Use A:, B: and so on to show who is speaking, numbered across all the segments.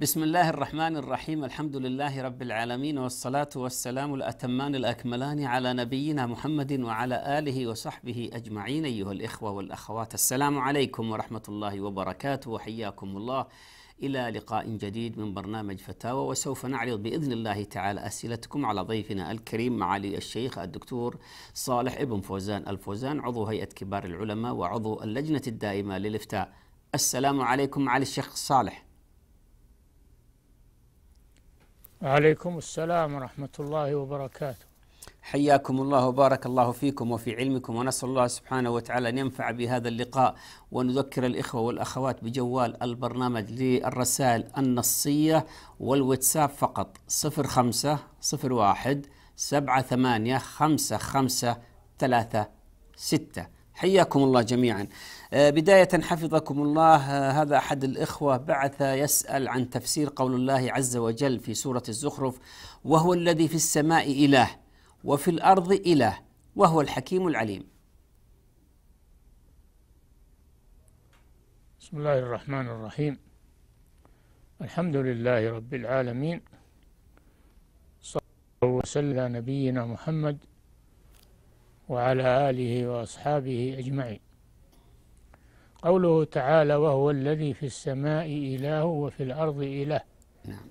A: بسم الله الرحمن الرحيم الحمد لله رب العالمين والصلاة والسلام الأتمان الأكملان على نبينا محمد وعلى آله وصحبه أجمعين أيها الإخوة والأخوات السلام عليكم ورحمة الله وبركاته وحياكم الله إلى لقاء جديد من برنامج فتاوى وسوف نعرض بإذن الله تعالى أسئلتكم على ضيفنا الكريم معالي الشيخ الدكتور صالح ابن فوزان الفوزان عضو هيئة كبار العلماء وعضو اللجنة الدائمة للإفتاء السلام عليكم معالي الشيخ صالح
B: وعليكم السلام ورحمة الله وبركاته
A: حياكم الله وبارك الله فيكم وفي علمكم ونسأل الله سبحانه وتعالى أن ينفع بهذا اللقاء ونذكر الإخوة والأخوات بجوال البرنامج للرسائل النصية والواتساب فقط 05 01 78 خمسة خمسة ثلاثة ستة حياكم الله جميعا آه، بداية حفظكم الله آه، هذا أحد الإخوة بعث يسأل عن تفسير قول الله عز وجل في سورة الزخرف وهو الذي في السماء إله وفي الأرض إله وهو الحكيم العليم
B: بسم الله الرحمن الرحيم الحمد لله رب العالمين صلى الله وسلم نبينا محمد وعلى آله وأصحابه أجمعين قوله تعالى وهو الذي في السماء إله وفي الأرض إله نعم.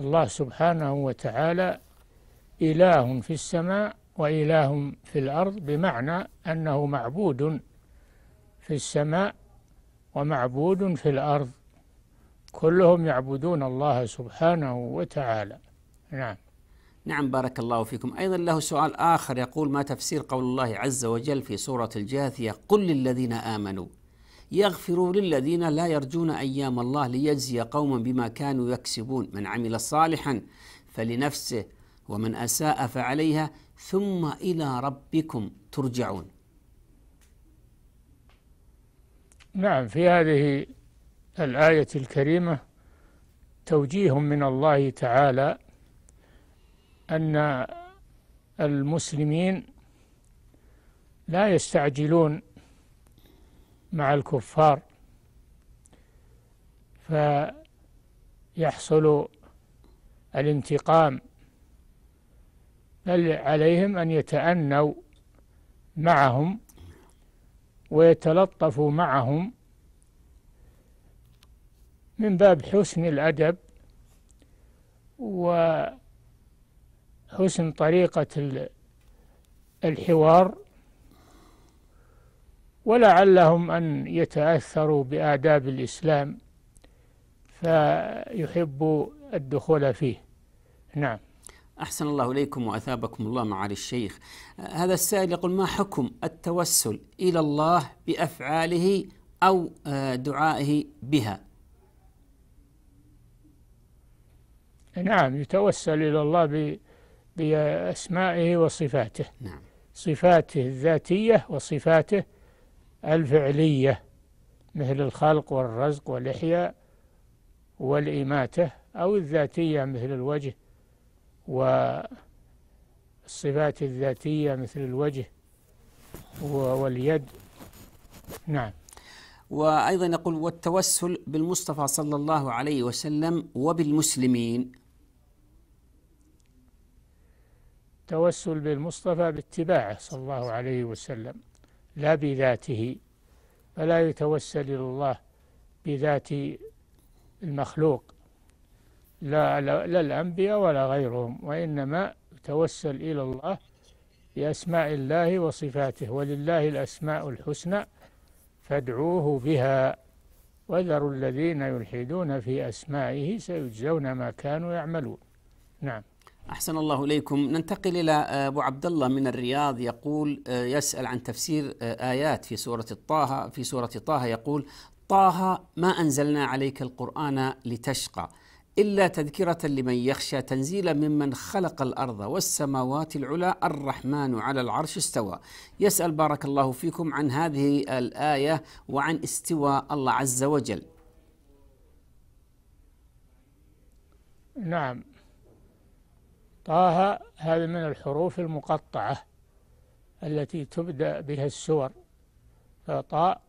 B: الله سبحانه وتعالى إله في السماء وإله في الأرض بمعنى أنه معبود في السماء ومعبود في الأرض كلهم يعبدون الله سبحانه وتعالى نعم
A: نعم بارك الله فيكم أيضا له سؤال آخر يقول ما تفسير قول الله عز وجل في سورة الجاثية قل للذين آمنوا يغفر للذين لا يرجون أيام الله ليجزي قوما بما كانوا يكسبون من عمل صالحا فلنفسه ومن أساء فعليها ثم إلى ربكم ترجعون
B: نعم في هذه الآية الكريمة توجيه من الله تعالى أن المسلمين لا يستعجلون مع الكفار فيحصل الانتقام بل عليهم أن يتأنوا معهم ويتلطفوا معهم من باب حسن الأدب وحسن طريقة الحوار ولعلهم أن يتأثروا بآداب الإسلام فيحبوا الدخول فيه
A: نعم أحسن الله إليكم وأثابكم الله معالي الشيخ هذا السائل يقول ما حكم التوسل إلى الله بأفعاله أو آه، دعائه بها
B: نعم يتوسل إلى الله بأسمائه وصفاته نعم. صفاته الذاتية وصفاته الفعلية مثل الخلق والرزق والإحياء والإماتة أو الذاتية مثل الوجه والصفات الذاتية مثل الوجه واليد
A: نعم وأيضا يقول والتوسل بالمصطفى صلى الله عليه وسلم وبالمسلمين
B: توسل بالمصطفى باتباعه صلى الله عليه وسلم لا بذاته فلا يتوسل إلى الله بذات المخلوق لا, لا, لا الأنبياء ولا غيرهم وإنما يتوسل إلى الله بأسماء الله وصفاته ولله الأسماء الحسنى فادعوه بها وذروا الذين يلحدون في أسمائه سيجزون ما كانوا يعملون نعم
A: أحسن الله إليكم ننتقل إلى آه، أبو عبد الله من الرياض يقول آه، يسأل عن تفسير آه، آيات في سورة طه في سورة طه يقول طه ما أنزلنا عليك القرآن لتشقى إلا تذكرة لمن يخشى تنزيلا ممن خلق الأرض والسماوات العلى الرحمن على العرش استوى يسأل بارك الله فيكم عن هذه الآية وعن استواء الله عز وجل
B: نعم طه هذا من الحروف المقطعة التي تبدأ بها السور فطاء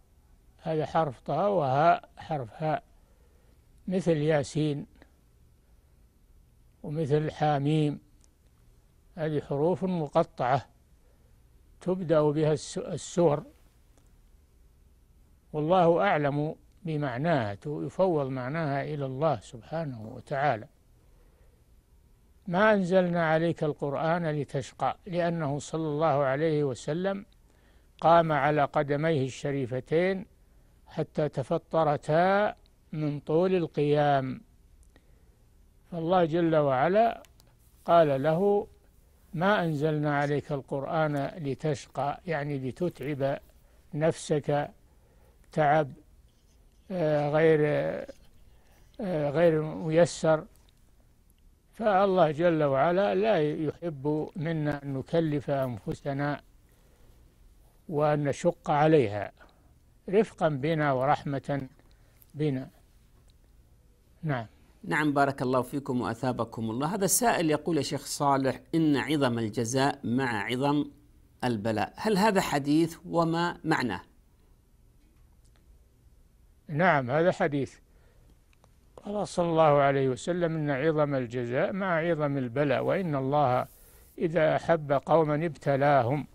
B: هذا حرف طاء وهاء حرف هاء مثل ياسين ومثل حاميم هذه حروف مقطعة تبدأ بها السور والله أعلم بمعناها يفوض معناها إلى الله سبحانه وتعالى ما أنزلنا عليك القرآن لتشقى لأنه صلى الله عليه وسلم قام على قدميه الشريفتين حتى تفطرتا من طول القيام فالله جل وعلا قال له ما أنزلنا عليك القرآن لتشقى يعني لتتعب نفسك تعب آه، غير آه، غير ميسر فالله جل وعلا لا يحب منا أن نكلف أنفسنا وأن نشق عليها رفقا بنا ورحمة بنا
A: نعم نعم بارك الله فيكم وأثابكم الله هذا السائل يقول يا شيخ صالح إن عظم الجزاء مع عظم البلاء هل هذا حديث وما معناه
B: نعم هذا حديث قال صلى الله عليه وسلم إن عظم الجزاء مع عظم البلاء وإن الله إذا أحب قوما ابتلاهم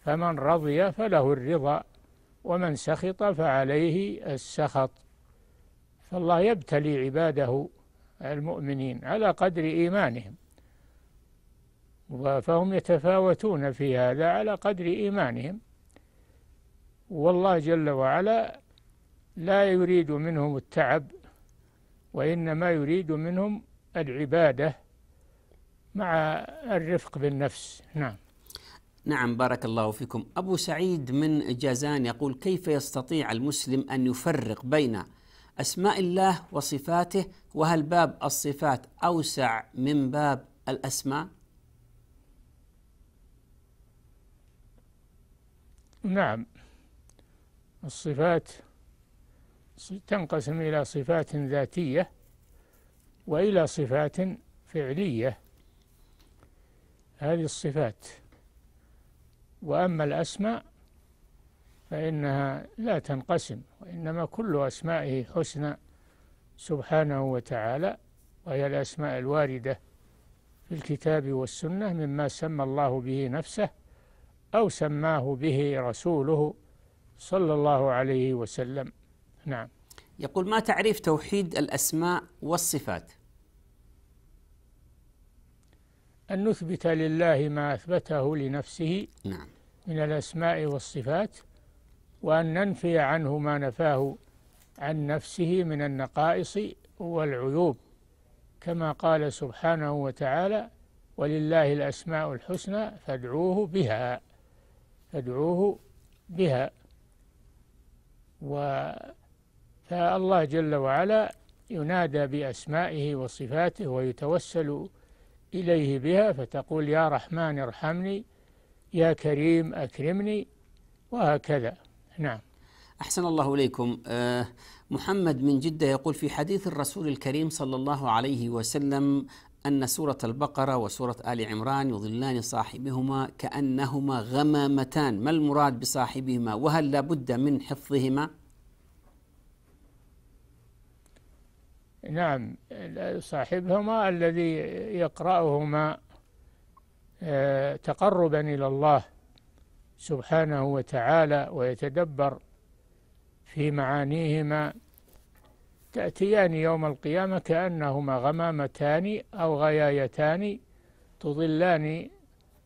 B: فمن رضي فله الرضا ومن سخط فعليه السخط فالله يبتلي عباده المؤمنين على قدر إيمانهم فهم يتفاوتون في هذا على قدر إيمانهم والله جل وعلا لا يريد منهم التعب وإنما يريد منهم العبادة
A: مع الرفق بالنفس نعم نعم بارك الله فيكم أبو سعيد من جازان يقول كيف يستطيع المسلم أن يفرق بين أسماء الله وصفاته وهل باب الصفات أوسع من باب الأسماء نعم
B: الصفات تنقسم إلى صفات ذاتية وإلى صفات فعلية هذه الصفات وأما الأسماء فإنها لا تنقسم وإنما كل أسمائه حسنى سبحانه وتعالى وهي الأسماء الواردة في الكتاب والسنة مما سمى الله به نفسه أو سماه به رسوله صلى الله عليه وسلم نعم يقول ما تعريف توحيد الأسماء
A: والصفات
B: أن نثبت لله ما أثبته لنفسه نعم. من الأسماء والصفات وأن ننفي عنه ما نفاه عن نفسه من النقائص والعيوب كما قال سبحانه وتعالى ولله الأسماء الحسنى فادعوه بها فادعوه بها و فالله جل وعلا ينادى بأسمائه وصفاته ويتوسل إليه بها فتقول يا رحمن
A: ارحمني يا كريم أكرمني وهكذا نعم أحسن الله إليكم آه، محمد من جدة يقول في حديث الرسول الكريم صلى الله عليه وسلم أن سورة البقرة وسورة آل عمران يظلان صاحبهما كأنهما غمامتان ما المراد بصاحبهما وهل لابد من حفظهما
B: نعم صاحبهما الذي يقرأهما آه، تقربا إلى الله سبحانه وتعالى ويتدبر في معانيهما تأتيان يوم القيامة كأنهما غمامتان أو غيايتان تظلان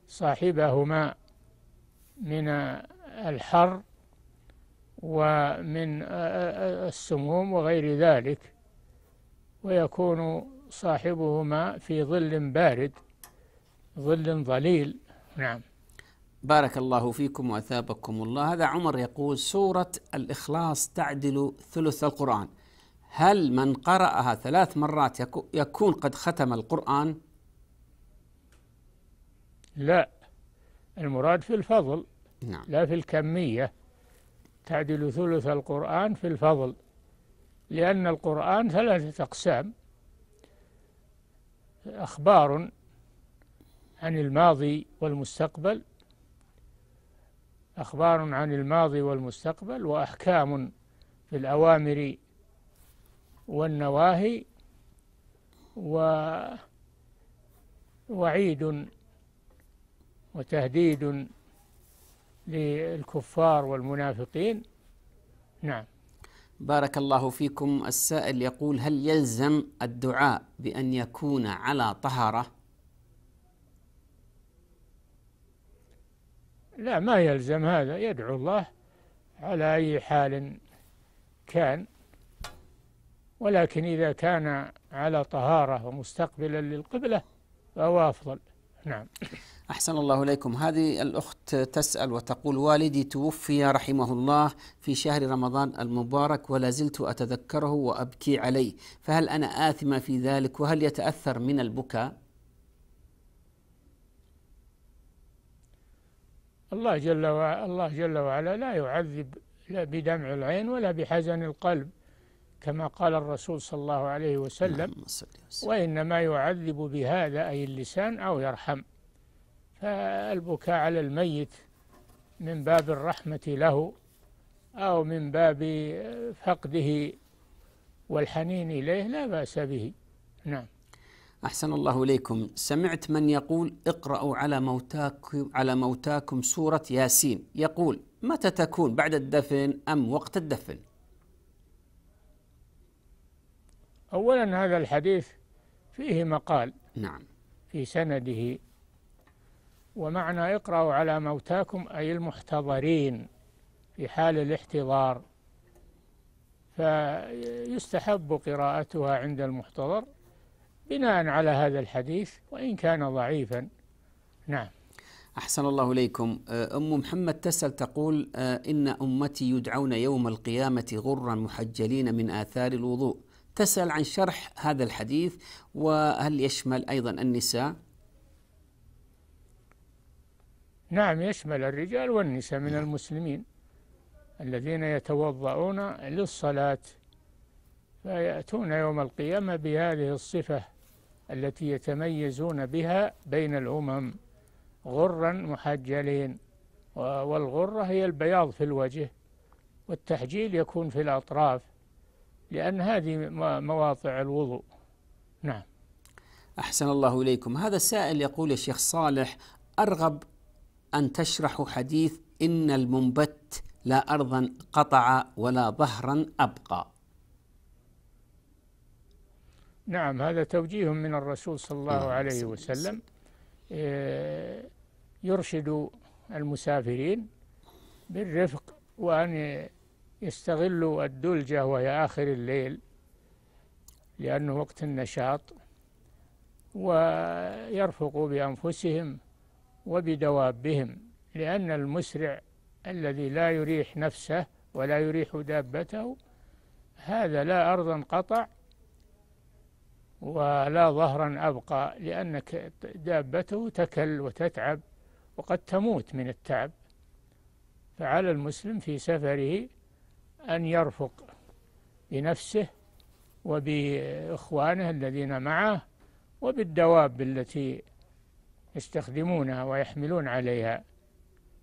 B: صاحبهما من الحر ومن آه، آه، السموم وغير ذلك ويكون صاحبهما في ظل بارد ظل ظليل نعم
A: بارك الله فيكم واثابكم الله هذا عمر يقول سوره الاخلاص تعدل ثلث القران هل من قراها ثلاث مرات يكون قد ختم القران لا
B: المراد في الفضل نعم. لا في الكميه تعدل ثلث القران في الفضل لأن القرآن ثلاثة أقسام أخبار عن الماضي والمستقبل أخبار عن الماضي والمستقبل وأحكام في الأوامر والنواهي ووعيد
A: وتهديد للكفار والمنافقين نعم بارك الله فيكم السائل يقول هل يلزم الدعاء بأن يكون على طهارة؟
B: لا ما يلزم هذا يدعو الله على أي حال كان ولكن إذا كان على طهارة ومستقبلا للقبلة فهو أفضل نعم
A: أحسن الله إليكم هذه الأخت تسأل وتقول والدي توفي رحمه الله في شهر رمضان المبارك ولا زلت أتذكره وأبكي عليه فهل أنا آثمة في ذلك وهل يتأثر من البكاء
B: الله جل وعلا الله جل وعلا لا يعذب لا بدمع العين ولا بحزن القلب كما قال الرسول صلى الله عليه وسلم وإنما يعذب بهذا أي اللسان أو يرحم فالبكاء على الميت من باب الرحمة له أو من باب فقده والحنين إليه لا بأس به نعم
A: أحسن الله إليكم سمعت من يقول اقرأوا على موتاكم على موتاكم سورة ياسين يقول متى تكون بعد الدفن أم وقت الدفن
B: أولا هذا الحديث فيه مقال نعم في سنده ومعنى اقرأوا على موتاكم أي المحتضرين في حال الاحتضار فيستحب قراءتها عند المحتضر بناء على هذا الحديث وإن كان ضعيفا نعم
A: أحسن الله إليكم أه، أم محمد تسأل تقول أه، إن أمتي يدعون يوم القيامة غرا محجلين من آثار الوضوء تسأل عن شرح هذا الحديث وهل يشمل أيضا النساء
B: نعم يشمل الرجال والنساء من نعم. المسلمين الذين يتوضؤون للصلاة فيأتون يوم القيامة بهذه الصفة التي يتميزون بها بين الأمم غرا محجلين والغرة هي البياض في الوجه والتحجيل يكون في الأطراف لأن هذه مواضع الوضوء
A: نعم أحسن الله إليكم هذا السائل يقول الشيخ صالح أرغب أن تشرحوا حديث إن المنبت لا أرضا قطع ولا ظهرا أبقى
B: نعم هذا توجيه من الرسول صلى الله نعم، عليه وسلم آه، يرشد المسافرين بالرفق وأن يستغلوا الدلجة وهي آخر الليل لأنه وقت النشاط ويرفقوا بأنفسهم وبدوابهم لأن المسرع الذي لا يريح نفسه ولا يريح دابته هذا لا أرضا قطع ولا ظهرا أبقى لأن دابته تكل وتتعب وقد تموت من التعب فعلى المسلم في سفره أن يرفق بنفسه وبإخوانه الذين معه وبالدواب التي يستخدمونها ويحملون عليها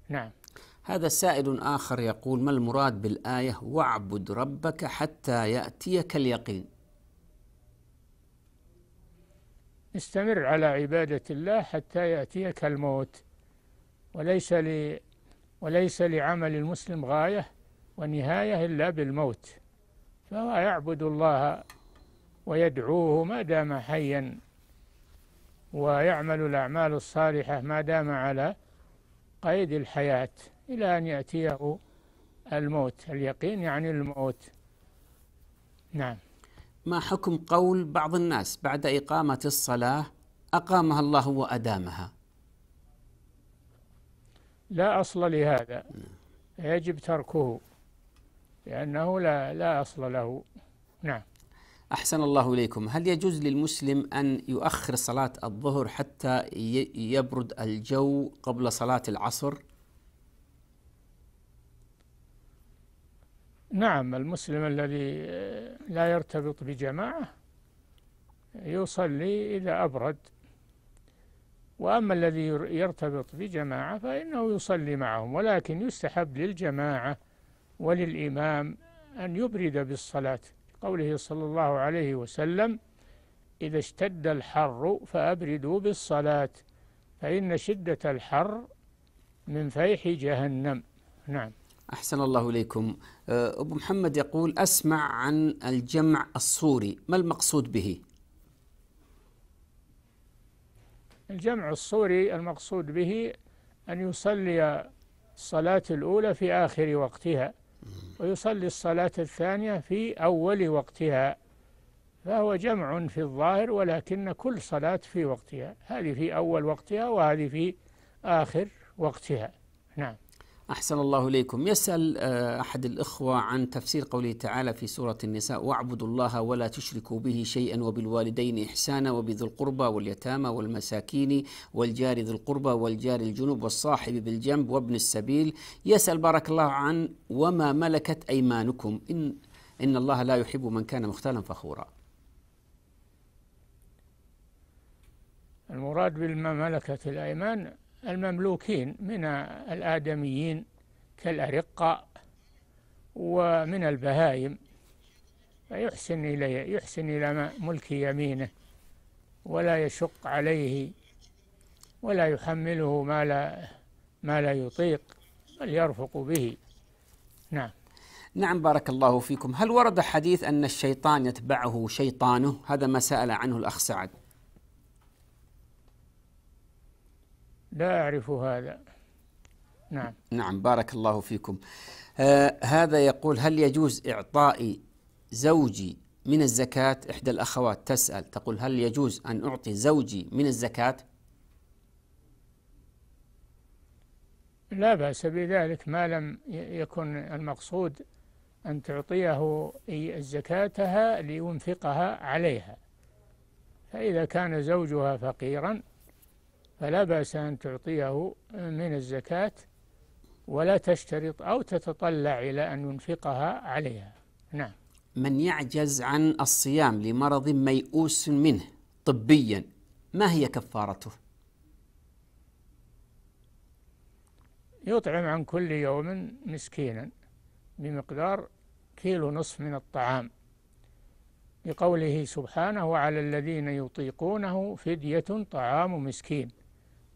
B: نعم
A: هذا سائل آخر يقول ما المراد بالآية واعبد ربك حتى يأتيك اليقين
B: استمر على عبادة الله حتى يأتيك الموت وليس ل وليس لعمل المسلم غاية ونهاية إلا بالموت فهو يعبد الله ويدعوه ما دام حيا ويعمل الأعمال الصالحة ما دام على قيد الحياة إلى أن يأتيه الموت اليقين
A: يعني الموت نعم ما حكم قول بعض الناس بعد إقامة الصلاة أقامها الله وأدامها
B: لا أصل لهذا يجب تركه لأنه لا لا أصل له نعم
A: أحسن الله إليكم هل يجوز للمسلم أن يؤخر صلاة الظهر حتى يبرد الجو قبل صلاة العصر
B: نعم المسلم الذي لا يرتبط بجماعة يصلي إذا أبرد وأما الذي يرتبط بجماعة فإنه يصلي معهم ولكن يستحب للجماعة وللإمام أن يبرد بالصلاة قوله صلى الله عليه وسلم إذا اشتد الحر فأبردوا بالصلاة فإن شدة الحر من فيح جهنم نعم
A: أحسن الله إليكم أه، أبو محمد يقول أسمع عن الجمع الصوري ما المقصود به
B: الجمع الصوري المقصود به أن يصلي الصلاة الأولى في آخر وقتها ويصلي الصلاة الثانية في أول وقتها فهو جمع في الظاهر ولكن كل صلاة في وقتها هذه في أول وقتها وهذه في آخر وقتها نعم
A: أحسن الله إليكم يسأل آه، أحد الإخوة عن تفسير قوله تعالى في سورة النساء واعبدوا الله ولا تشركوا به شيئا وبالوالدين إحسانا وبذي القربى واليتامى والمساكين والجار ذي القربى والجار الجنوب والصاحب بالجنب وابن السبيل يسأل بارك الله عن وما ملكت أيمانكم إن, إن الله لا يحب من كان مختالا فخورا
B: المراد بالما ملكت الأيمان المملوكين من الآدميين كالأرقة ومن البهائم فيحسن إليه يحسن إلى ملك يمينه ولا يشق عليه ولا يحمله ما لا ما لا يطيق بل يرفق به نعم
A: نعم بارك الله فيكم هل ورد حديث أن الشيطان يتبعه شيطانه هذا ما سأل عنه الأخ سعد لا أعرف هذا نعم نعم بارك الله فيكم آه هذا يقول هل يجوز إعطاء زوجي من الزكاة إحدى الأخوات تسأل تقول هل يجوز أن أعطي زوجي من الزكاة
B: لا بأس بذلك ما لم يكن المقصود أن تعطيه زكاتها لينفقها عليها فإذا كان زوجها فقيرا فلا بأس أن تعطيه من الزكاة ولا تشترط أو تتطلع إلى أن ينفقها عليها نعم
A: من يعجز عن الصيام لمرض ميؤوس منه طبيا ما هي كفارته؟
B: يطعم عن كل يوم مسكينا بمقدار كيلو نصف من الطعام لقوله سبحانه وعلى الذين يطيقونه فدية طعام مسكين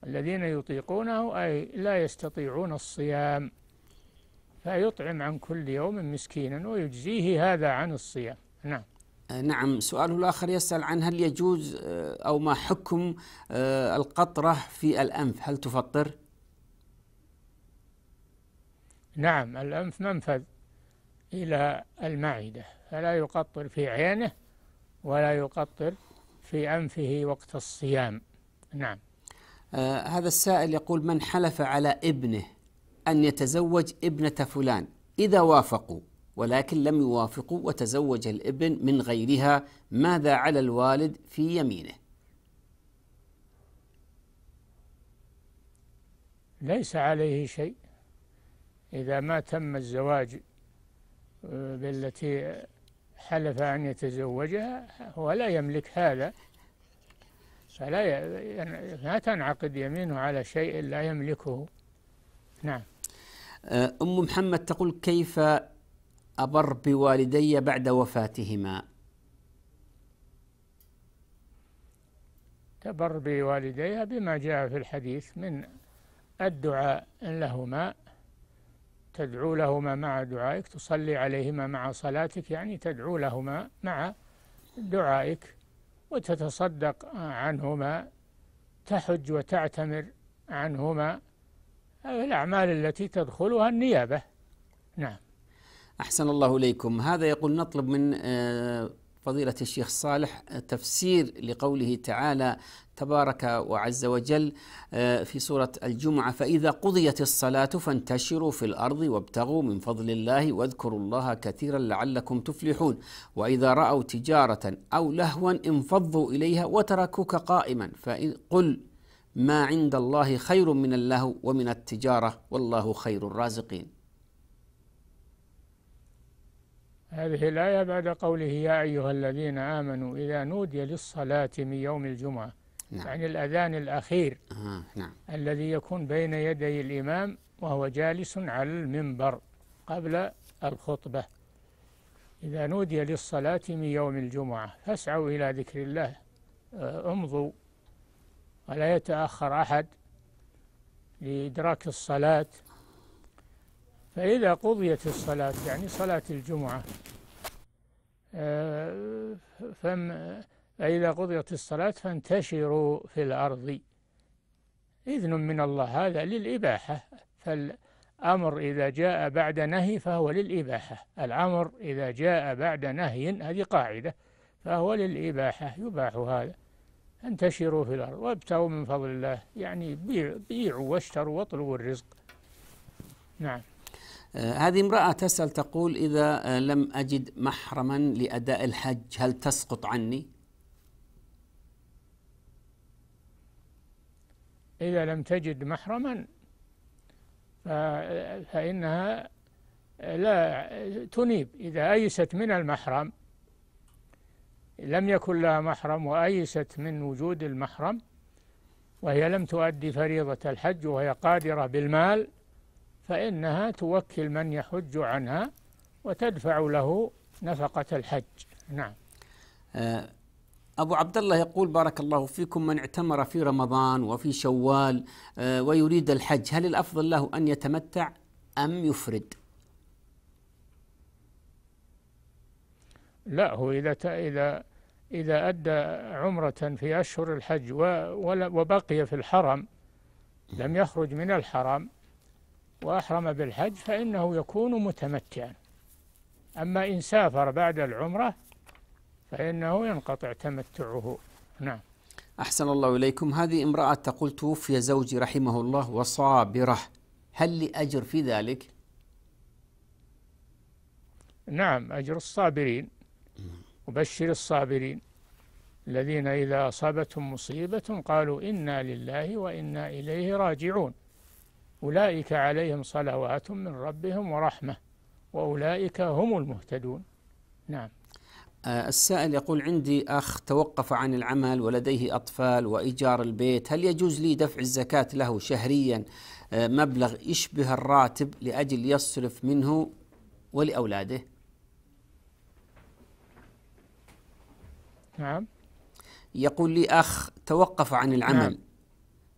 B: الذين يطيقونه أي لا يستطيعون الصيام فيطعم عن كل يوم مسكينا ويجزيه هذا عن الصيام
A: نعم آه، نعم سؤاله الآخر يسأل عن هل يجوز آه، أو ما حكم آه، القطرة في الأنف هل تفطر؟
B: نعم الأنف منفذ إلى المعدة فلا يقطر في عينه ولا يقطر في أنفه وقت الصيام نعم
A: آه هذا السائل يقول من حلف على ابنه أن يتزوج ابنة فلان إذا وافقوا ولكن لم يوافقوا وتزوج الابن من غيرها ماذا على الوالد في يمينه
B: ليس عليه شيء إذا ما تم الزواج آه، بالتي حلف أن يتزوجها هو لا يملك هذا فلا يعني لا تنعقد يمينه على شيء لا يملكه
A: نعم أم محمد تقول كيف أبر بوالدي بعد وفاتهما
B: تبر بوالديها بما جاء في الحديث من الدعاء لهما تدعو لهما مع دعائك تصلي عليهما مع صلاتك يعني تدعو لهما مع دعائك وتتصدق عنهما تحج وتعتمر عنهما الأعمال التي تدخلها النيابة نعم
A: أحسن الله إليكم هذا يقول نطلب من آه، فضيلة الشيخ صالح تفسير لقوله تعالى تبارك وعز وجل آه، في سورة الجمعة فإذا قضيت الصلاة فانتشروا في الأرض وابتغوا من فضل الله واذكروا الله كثيرا لعلكم تفلحون وإذا رأوا تجارة أو لهوا انفضوا إليها وتركوك قائما فقل ما عند الله خير من اللهو ومن التجارة والله خير الرازقين
B: هذه الآية بعد قوله يا أيها الذين آمنوا إذا نودي للصلاة من يوم الجمعة نعم. يعني الأذان الأخير آه، نعم. الذي يكون بين يدي الإمام وهو جالس على المنبر قبل الخطبة إذا نودي للصلاة من يوم الجمعة فاسعوا إلى ذكر الله آه، امضوا ولا يتأخر أحد لإدراك الصلاة فإذا قضيت الصلاة يعني صلاة الجمعة آه، فم فإذا قضيت الصلاة فانتشروا في الأرض إذن من الله هذا للإباحة فالأمر إذا جاء بعد نهي فهو للإباحة الأمر إذا جاء بعد نهي هذه قاعدة فهو للإباحة يباح هذا انتشروا في الأرض وابتغوا من فضل الله يعني بيعوا واشتروا واطلبوا الرزق
A: نعم آه، هذه امرأة تسأل تقول إذا آه، لم أجد محرما لأداء الحج هل تسقط عني؟
B: إذا لم تجد محرما فإنها آه، لا تنيب إذا أيست من المحرم لم يكن لها محرم وأيست من وجود المحرم وهي لم تؤدي فريضة الحج وهي قادرة بالمال فإنها توكل من يحج عنها وتدفع له نفقة الحج نعم
A: آه، أبو عبد الله يقول بارك الله فيكم من اعتمر في رمضان وفي شوال آه، ويريد الحج هل الأفضل له أن يتمتع أم يفرد
B: لا هو إذا إذا إذا أدى عمرة في أشهر الحج وبقي في الحرم لم يخرج من الحرم وأحرم بالحج فإنه يكون متمتعا أما إن سافر بعد العمرة فإنه ينقطع تمتعه نعم
A: أحسن الله إليكم هذه امرأة تقول توفي زوجي رحمه الله وصابرة هل لي أجر في ذلك؟
B: نعم أجر الصابرين وبشر الصابرين الذين إذا أصابتهم مصيبة قالوا إنا لله وإنا إليه راجعون أولئك عليهم صلوات من ربهم ورحمة وأولئك هم المهتدون نعم
A: آه، السائل يقول عندي أخ توقف عن العمل ولديه أطفال وإيجار البيت هل يجوز لي دفع الزكاة له شهريا آه، مبلغ يشبه الراتب لأجل يصرف منه ولأولاده نعم يقول لي أخ توقف عن العمل نعم.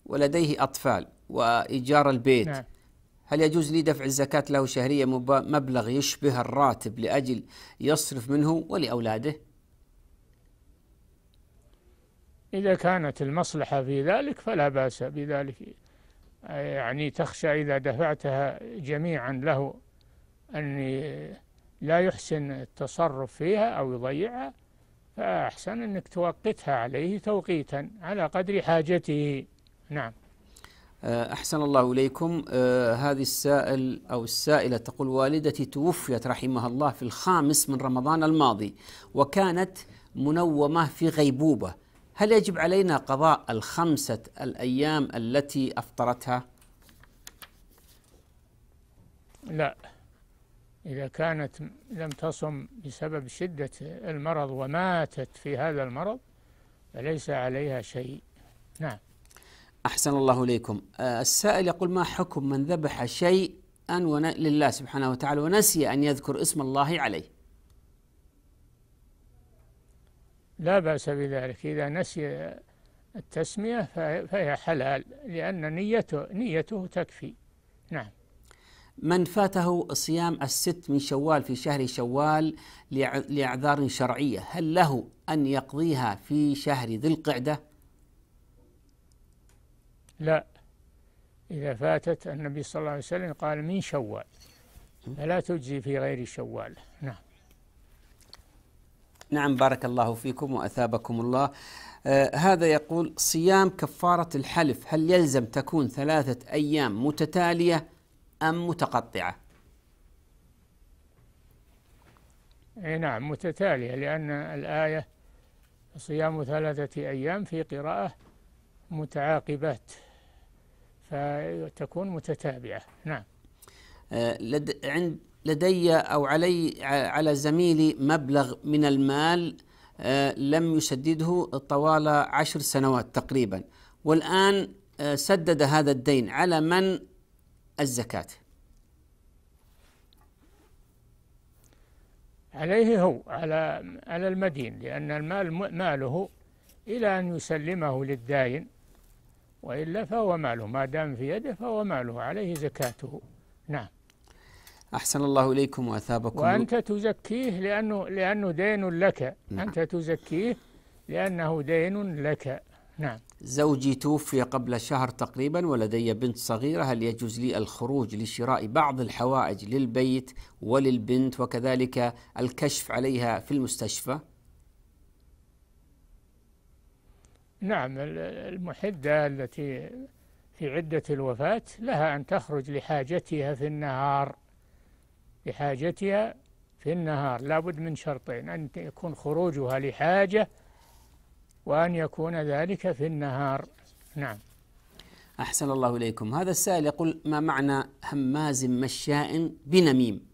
A: ولديه أطفال وإيجار البيت نعم. هل يجوز لي دفع الزكاة له شهرية مبلغ يشبه الراتب لأجل يصرف منه ولأولاده
B: إذا كانت المصلحة في ذلك فلا بأس بذلك يعني تخشى إذا دفعتها جميعا له أن لا يحسن التصرف فيها أو يضيعها فأحسن أنك توقتها عليه توقيتا على قدر حاجته نعم
A: آه، أحسن الله إليكم آه، هذه السائل أو السائلة تقول والدتي توفيت رحمها الله في الخامس من رمضان الماضي وكانت منومة في غيبوبة هل يجب علينا قضاء الخمسة الأيام التي أفطرتها؟
B: لا إذا كانت لم تصم بسبب شدة المرض وماتت في هذا المرض فليس عليها شيء نعم
A: أحسن الله إليكم آه، السائل يقول ما حكم من ذبح أن ون... لله سبحانه وتعالى ونسي أن يذكر اسم الله عليه
B: لا بأس بذلك إذا نسي التسمية فهي حلال لأن نيته نيته تكفي نعم
A: من فاته صيام الست من شوال في شهر شوال لأعذار شرعية هل له أن يقضيها في شهر ذي القعدة؟
B: لا إذا فاتت النبي صلى الله عليه وسلم قال من شوال فلا تجزي في غير شوال نعم
A: نعم بارك الله فيكم وأثابكم الله آه هذا يقول صيام كفارة الحلف هل يلزم تكون ثلاثة أيام متتالية أم متقطعة
B: أي نعم متتالية لأن الآية صيام ثلاثة أيام في قراءة متعاقبات فتكون متتابعة نعم
A: آه، لد... عند لدي أو علي على زميلي مبلغ من المال آه، لم يسدده طوال عشر سنوات تقريبا والآن آه، سدد هذا الدين على من الزكاة
B: عليه هو على على المدين لأن المال ماله إلى أن يسلمه للداين وإلا فهو ماله ما دام في يده فهو ماله عليه زكاته نعم
A: أحسن الله إليكم وأثابكم وأنت
B: تزكيه لأنه, لأنه دين لك نعم. أنت تزكيه لأنه دين لك نعم
A: زوجي توفي قبل شهر تقريبا ولدي بنت صغيرة هل يجوز لي الخروج لشراء بعض الحوائج للبيت وللبنت وكذلك الكشف عليها في المستشفى؟
B: نعم المحدة التي في عدة الوفاة لها أن تخرج لحاجتها في النهار لحاجتها في النهار لابد من شرطين أن يكون خروجها لحاجة وأن يكون ذلك في النهار نعم
A: أحسن الله إليكم هذا السائل يقول ما معنى هماز مشاء بنميم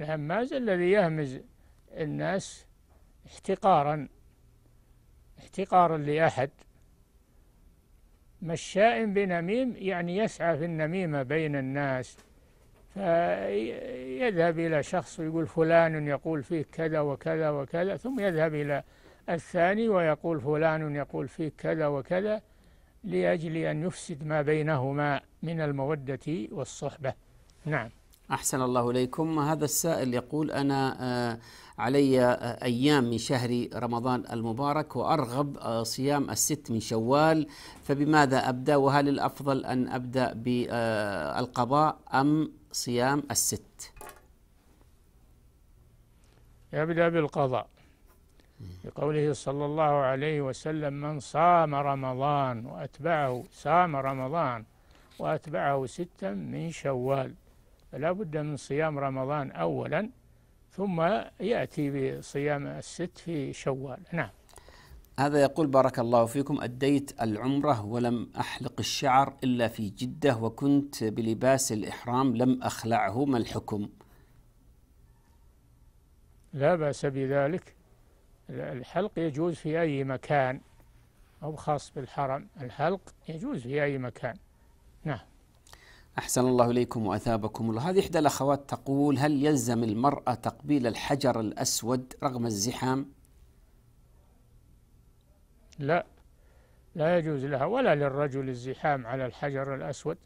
B: الهماز الذي يهمز الناس احتقارا احتقارا لأحد مشاء بنميم يعني يسعى في النميمة بين الناس فيذهب إلى شخص ويقول فلان يقول فيه كذا وكذا وكذا ثم يذهب إلى الثاني ويقول فلان يقول فيه كذا وكذا لأجل أن يفسد ما بينهما من المودة والصحبة نعم
A: أحسن الله إليكم هذا السائل يقول أنا آه، علي آه، أيام من شهر رمضان المبارك وأرغب آه، صيام الست من شوال فبماذا أبدأ وهل الأفضل أن أبدأ بالقضاء أم صيام الست
B: يبدأ بالقضاء لقوله صلى الله عليه وسلم من صام رمضان وأتبعه صام رمضان وأتبعه ستا من شوال فلا بد من صيام رمضان أولا ثم يأتي بصيام الست في شوال نعم
A: هذا يقول بارك الله فيكم أديت العمرة ولم أحلق الشعر إلا في جدة وكنت بلباس الإحرام لم أخلعه ما الحكم
B: لا بأس بذلك الحلق يجوز في أي مكان أو خاص بالحرم الحلق يجوز في أي مكان نعم
A: أحسن الله إليكم وأثابكم الله هذه إحدى الأخوات تقول هل يلزم المرأة تقبيل الحجر الأسود رغم الزحام
B: لا لا يجوز لها ولا للرجل الزحام على الحجر الأسود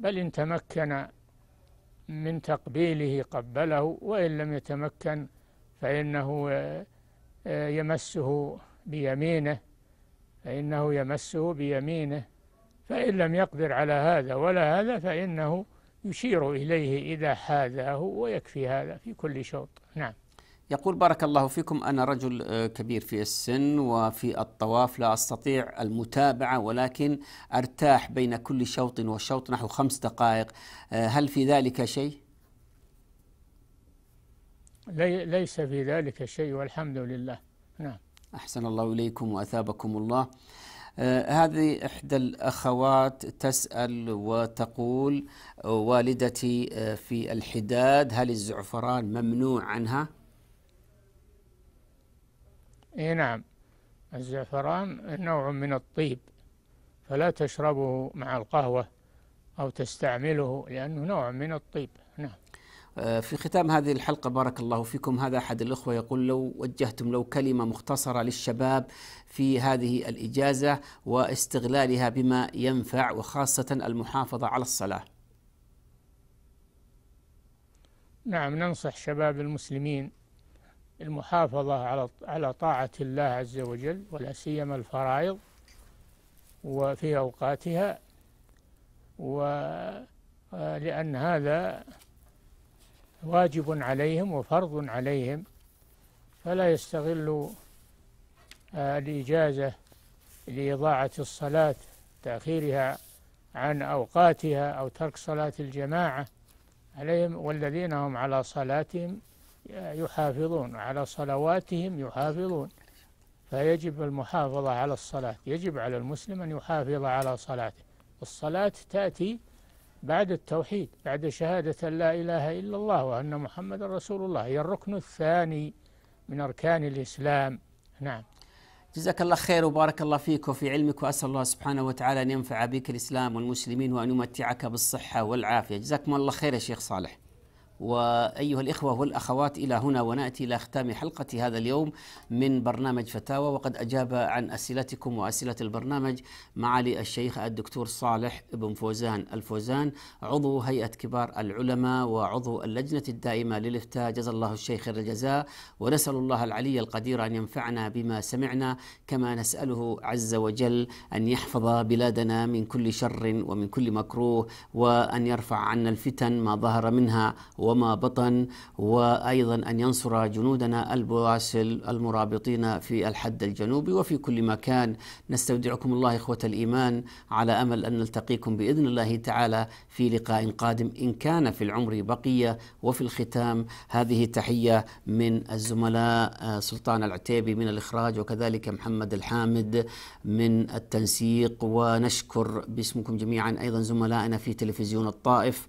B: بل إن تمكن من تقبيله قبله وإن لم يتمكن فإنه آه، يمسه بيمينه فإنه يمسه بيمينه فإن لم يقدر على هذا ولا هذا فإنه يشير إليه إذا حاذاه ويكفي هذا في كل شوط نعم
A: يقول بارك الله فيكم أنا رجل آه، كبير في السن وفي الطواف لا أستطيع المتابعة ولكن أرتاح بين كل شوط وشوط نحو خمس دقائق آه، هل في ذلك شيء؟
B: لي ليس في ذلك شيء والحمد لله نعم
A: أحسن الله إليكم وأثابكم الله آه، هذه إحدى الأخوات تسأل وتقول آه، والدتي آه، في الحداد هل الزعفران ممنوع عنها؟
B: إيه نعم الزعفران نوع من الطيب فلا
A: تشربه مع القهوة
B: أو تستعمله لأنه نوع من الطيب
A: آه، في ختام هذه الحلقة بارك الله فيكم هذا أحد الأخوة يقول لو وجهتم لو كلمة مختصرة للشباب في هذه الإجازة واستغلالها بما ينفع وخاصة المحافظة على الصلاة
B: نعم ننصح شباب المسلمين المحافظة على على طاعة الله عز وجل ولا سيما الفرائض وفي أوقاتها ولأن آه، هذا واجب عليهم وفرض عليهم فلا يستغلوا آه، الإجازة لإضاعة الصلاة تأخيرها عن أوقاتها أو ترك صلاة الجماعة عليهم والذين هم على صلاتهم آه، يحافظون على صلواتهم يحافظون فيجب المحافظة على الصلاة يجب على المسلم أن يحافظ على صلاته الصلاة تأتي بعد التوحيد بعد شهادة أن لا إله إلا الله وأن محمد رسول الله هي الركن الثاني من أركان الإسلام نعم
A: جزاك الله خير وبارك الله فيك وفي علمك وأسأل الله سبحانه وتعالى أن ينفع بك الإسلام والمسلمين وأن يمتعك بالصحة والعافية جزاكم الله خير يا شيخ صالح وايها الاخوه والاخوات الى هنا وناتي الى ختام حلقه هذا اليوم من برنامج فتاوى وقد اجاب عن اسئلتكم واسئله البرنامج معالي الشيخ الدكتور صالح بن فوزان الفوزان عضو هيئه كبار العلماء وعضو اللجنه الدائمه للافتاء جزا الله الشيخ خير الجزاء ونسال الله العلي القدير ان ينفعنا بما سمعنا كما نساله عز وجل ان يحفظ بلادنا من كل شر ومن كل مكروه وان يرفع عنا الفتن ما ظهر منها و وما بطن وأيضا أن ينصر جنودنا البواسل المرابطين في الحد الجنوبي وفي كل مكان نستودعكم الله إخوة الإيمان على أمل أن نلتقيكم بإذن الله تعالى في لقاء قادم إن كان في العمر بقية وفي الختام هذه تحية من الزملاء آه، سلطان العتيبي من الإخراج وكذلك محمد الحامد من التنسيق ونشكر باسمكم جميعا أيضا زملائنا في تلفزيون الطائف